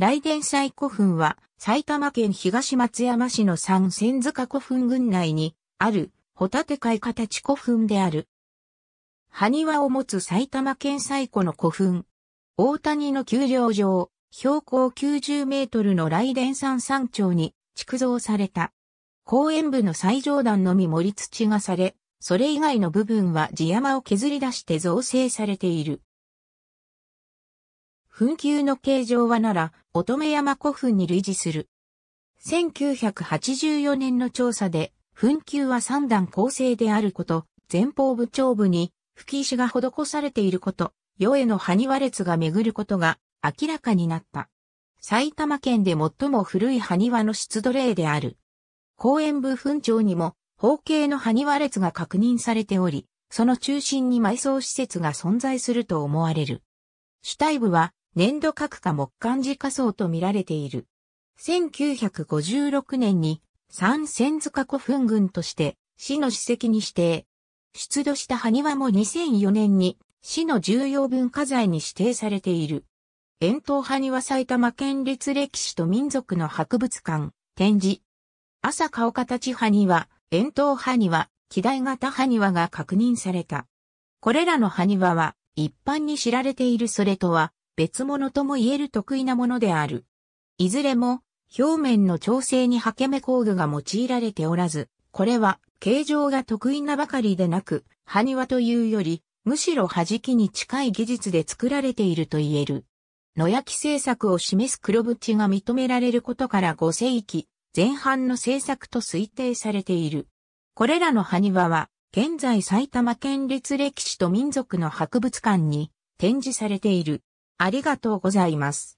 雷電祭古墳は埼玉県東松山市の三千塚古墳群内にあるホタテ貝形古墳である。埴輪を持つ埼玉県最古の古墳。大谷の丘陵上、標高90メートルの雷電山山頂に築造された。公園部の最上段のみ盛り土がされ、それ以外の部分は地山を削り出して造成されている。墳丘の形状はなら、乙女山古墳に類似する。1984年の調査で、墳丘は三段構成であること、前方部長部に吹石が施されていること、世への埴輪列が巡ることが明らかになった。埼玉県で最も古い埴輪の出土例である。公園部墳長にも、方形の埴輪列が確認されており、その中心に埋葬施設が存在すると思われる。主体部は粘土核化木管寺仮想と見られている。1956年に三千塚古墳群として市の史跡に指定。出土した埴輪も2004年に市の重要文化財に指定されている。円筒埴輪埼玉県立歴史と民族の博物館、展示。朝顔形埴輪、円筒埴輪、機台型埴輪が確認された。これらの埴輪は一般に知られているそれとは別物とも言える得意なものである。いずれも、表面の調整にハケメ工具が用いられておらず、これは形状が得意なばかりでなく、埴輪というより、むしろ弾きに近い技術で作られていると言える。野焼き製作を示す黒縁が認められることから5世紀前半の製作と推定されている。これらの埴輪は、現在埼玉県立歴史と民族の博物館に展示されている。ありがとうございます。